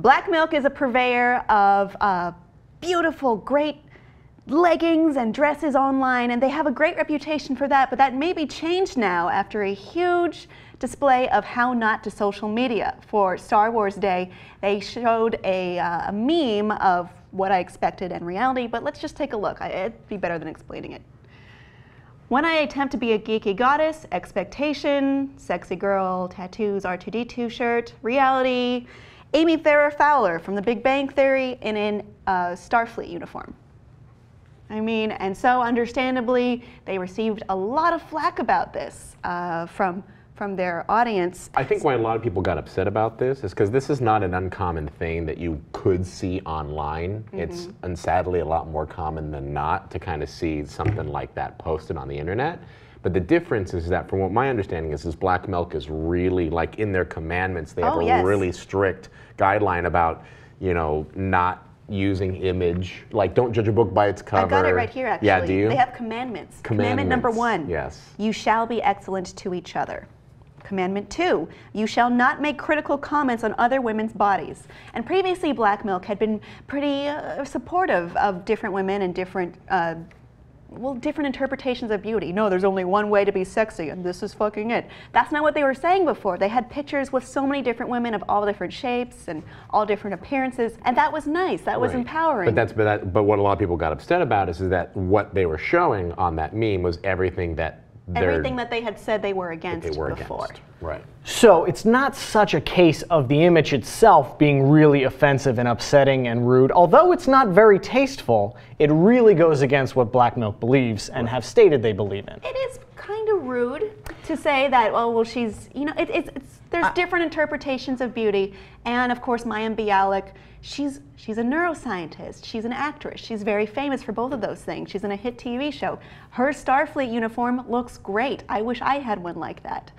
Black Milk is a purveyor of uh, beautiful, great leggings and dresses online, and they have a great reputation for that, but that may be changed now after a huge display of how not to social media for Star Wars Day. They showed a, uh, a meme of what I expected and reality, but let's just take a look. I, it'd be better than explaining it. When I attempt to be a geeky goddess, expectation, sexy girl, tattoos, R2D2 shirt, reality, Amy Farrah Fowler from The Big Bang Theory in a uh, Starfleet uniform. I mean, and so understandably, they received a lot of flack about this uh, from from their audience. I think why a lot of people got upset about this is because this is not an uncommon thing that you could see online. Mm -hmm. It's and sadly a lot more common than not to kind of see something like that posted on the internet. But the difference is that, from what my understanding is, is black milk is really like in their commandments. They have oh, a yes. really strict guideline about, you know, not using image. Like, don't judge a book by its cover. I got it right here, actually. Yeah, do you? They have commandments. commandments. Commandment number one. Yes. You shall be excellent to each other. Commandment two, you shall not make critical comments on other women's bodies. And previously, Black Milk had been pretty uh, supportive of different women and different uh, well, different interpretations of beauty. No, there's only one way to be sexy, and this is fucking it. That's not what they were saying before. They had pictures with so many different women of all different shapes and all different appearances, and that was nice. That was right. empowering. But that's but, that, but what a lot of people got upset about is, is that what they were showing on that meme was everything that everything that they had said they were against they were before. Against. Right. So it's not such a case of the image itself being really offensive and upsetting and rude, although it's not very tasteful. It really goes against what Black Milk believes and right. have stated they believe in. It is of rude to say that, oh, well, she's, you know, it, it's, it's, there's uh, different interpretations of beauty. And of course, Maya Bialik, she's, she's a neuroscientist, she's an actress, she's very famous for both of those things. She's in a hit TV show. Her Starfleet uniform looks great. I wish I had one like that.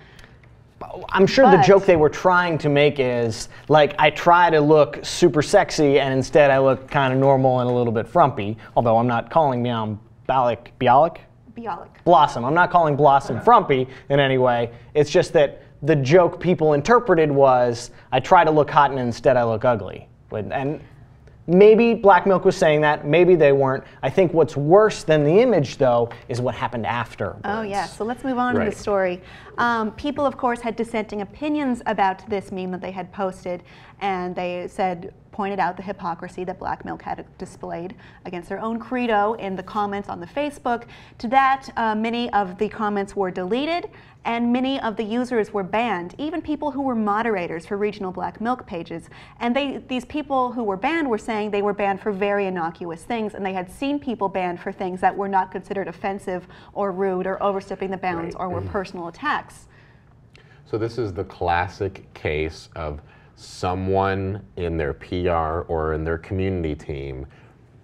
I'm sure but, the joke they were trying to make is like I try to look super sexy and instead I look kind of normal and a little bit frumpy. Although I'm not calling on Bialik Bialik Bialik. Blossom. I'm not calling Blossom frumpy in any way. It's just that the joke people interpreted was, I try to look hot and instead I look ugly. And maybe Black Milk was saying that, maybe they weren't. I think what's worse than the image, though, is what happened after. Oh, yeah. So let's move on right. to the story. Um, people, of course, had dissenting opinions about this meme that they had posted, and they said pointed out the hypocrisy that Black Milk had displayed against their own credo in the comments on the Facebook. To that, uh, many of the comments were deleted and many of the users were banned, even people who were moderators for regional Black Milk pages. And they, these people who were banned were saying they were banned for very innocuous things, and they had seen people banned for things that were not considered offensive or rude or overstepping the bounds right. or were mm -hmm. personal attacks. So this is the classic case of someone in their PR or in their community team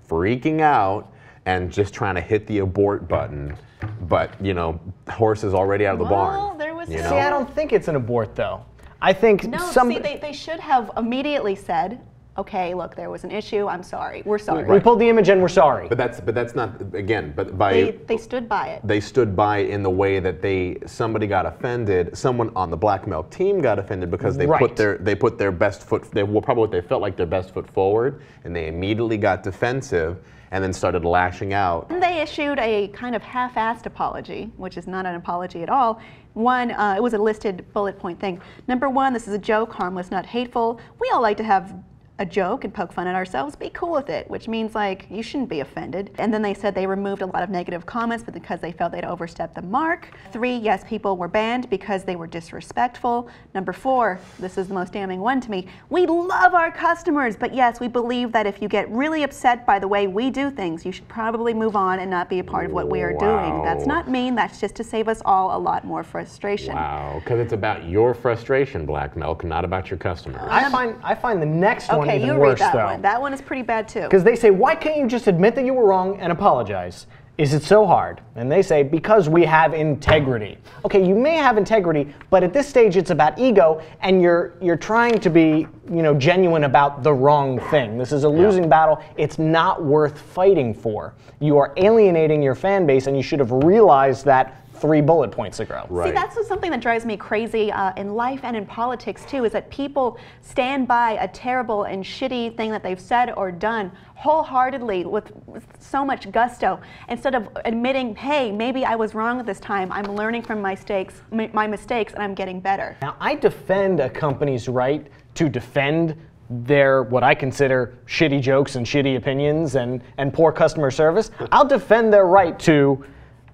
freaking out and just trying to hit the abort button. But, you know, horse is already out of the well, barn. There was you know? See, I don't think it's an abort, though. I think no, some. See, they, they should have immediately said, okay, look, there was an issue. I'm sorry. We're sorry. We, we pulled the image and we're sorry. But that's but that's not again. But by they, they stood by it. They stood by in the way that they somebody got offended. Someone on the black milk team got offended because they right. put their they put their best foot. They were probably what they felt like their best foot forward, and they immediately got defensive and then started lashing out. And they issued a kind of half-assed apology, which is not an apology at all. One, uh, it was a listed bullet point thing. Number one, this is a joke, harmless, not hateful. We all like to have a joke and poke fun at ourselves, be cool with it, which means like you shouldn't be offended. And then they said they removed a lot of negative comments but because they felt they'd overstepped the mark. Three, yes, people were banned because they were disrespectful. Number four, this is the most damning one to me, we love our customers, but yes, we believe that if you get really upset by the way we do things, you should probably move on and not be a part of what we are wow. doing. That's not mean, that's just to save us all a lot more frustration. Wow, because it's about your frustration, Black Milk, not about your customers. I find, I find the next okay. one okay, even you worse, read that though. One. That one is pretty bad too. Because they say, why can't you just admit that you were wrong and apologize? Is it so hard? And they say, because we have integrity. Okay, you may have integrity, but at this stage it's about ego and you're you're trying to be, you know, genuine about the wrong thing. This is a losing yeah. battle. It's not worth fighting for. You are alienating your fan base and you should have realized that three bullet points ago. Right. See, that's something that drives me crazy uh, in life and in politics too, is that people stand by a terrible and shitty thing that they've said or done wholeheartedly with, with so much gusto instead of admitting, hey, maybe I was wrong this time. I'm learning from my mistakes, my mistakes and I'm getting better. Now, I defend a company's right to defend their what I consider shitty jokes and shitty opinions and, and poor customer service. I'll defend their right to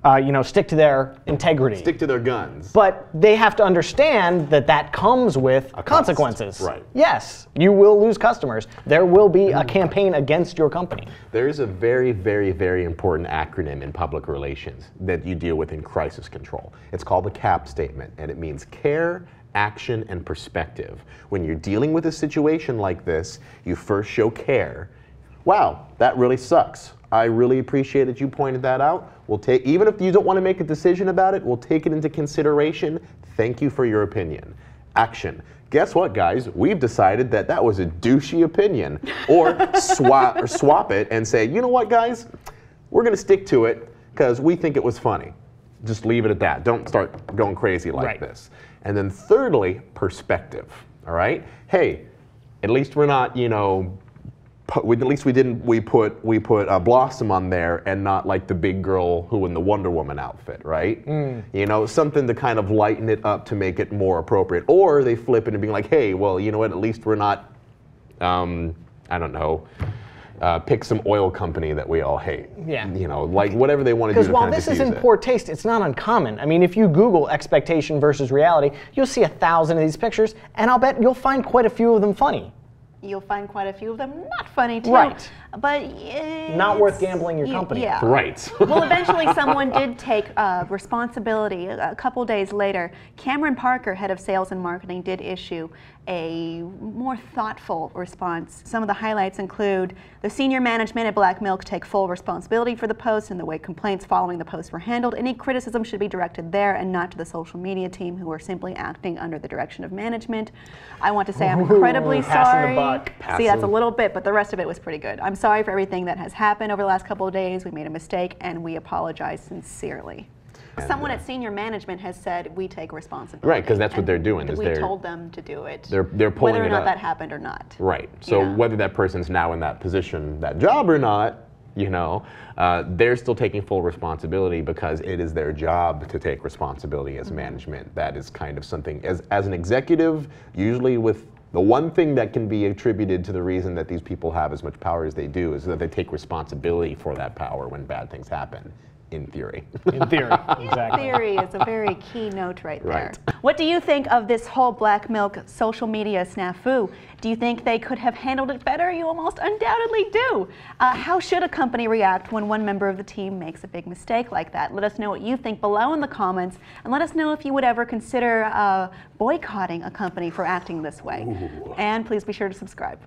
uh, you know, stick to their integrity. Stick to their guns. But they have to understand that that comes with consequences. Right. Yes, you will lose customers. There will be a campaign against your company. There is a very, very, very important acronym in public relations that you deal with in crisis control. It's called the CAP statement, and it means care, action, and perspective. When you're dealing with a situation like this, you first show care. Wow, that really sucks I really appreciate that you pointed that out. We'll take, even if you don't want to make a decision about it, we'll take it into consideration. Thank you for your opinion. Action. Guess what, guys? We've decided that that was a douchey opinion. Or swap, or swap it and say, you know what, guys? We're going to stick to it because we think it was funny. Just leave it at that. Don't start going crazy like right. this. And then, thirdly, perspective. All right? Hey, at least we're not, you know, we, at least we didn't we put we put a Blossom on there and not like the big girl who in the Wonder Woman outfit, right? Mm. You know, something to kind of lighten it up to make it more appropriate. Or they flip it and being like, hey, well, you know what? At least we're not, um, I don't know. Uh, pick some oil company that we all hate. Yeah. You know, like whatever they want to do. Because while this is in it. poor taste, it's not uncommon. I mean, if you Google expectation versus reality, you'll see a thousand of these pictures, and I'll bet you'll find quite a few of them funny you'll find quite a few of them not funny too. Right. But not worth gambling your company. Yeah. Right. well, eventually someone did take uh, responsibility. A couple days later, Cameron Parker, head of sales and marketing, did issue a more thoughtful response. Some of the highlights include the senior management at Black Milk take full responsibility for the post and the way complaints following the post were handled. Any criticism should be directed there and not to the social media team who are simply acting under the direction of management. I want to say I'm incredibly Ooh, sorry. See, that's a little bit, but the rest of it was pretty good. I'm sorry for everything that has happened over the last couple of days. We made a mistake, and we apologize sincerely. And Someone uh, at senior management has said we take responsibility. Right, because that's what they're doing. Is we they're, told them to do it. They're they're pulling whether or not up. that happened or not. Right. So yeah. whether that person's now in that position, that job or not, you know, uh, they're still taking full responsibility because it is their job to take responsibility as mm -hmm. management. That is kind of something as as an executive, usually with the one thing that can be attributed to the reason that these people have as much power as they do is that they take responsibility for that power when bad things happen in theory. In theory, exactly. In theory is a very key note right, right there. What do you think of this whole Black Milk social media snafu? Do you think they could have handled it better? You almost undoubtedly do. Uh, how should a company react when one member of the team makes a big mistake like that? Let us know what you think below in the comments, and let us know if you would ever consider uh, boycotting a company for acting this way. Ooh. And please be sure to subscribe.